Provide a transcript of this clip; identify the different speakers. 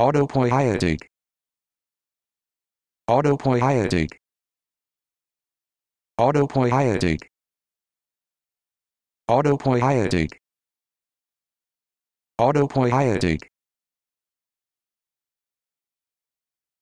Speaker 1: autopoietic autopoietic autopoietic autopoietic autopoietic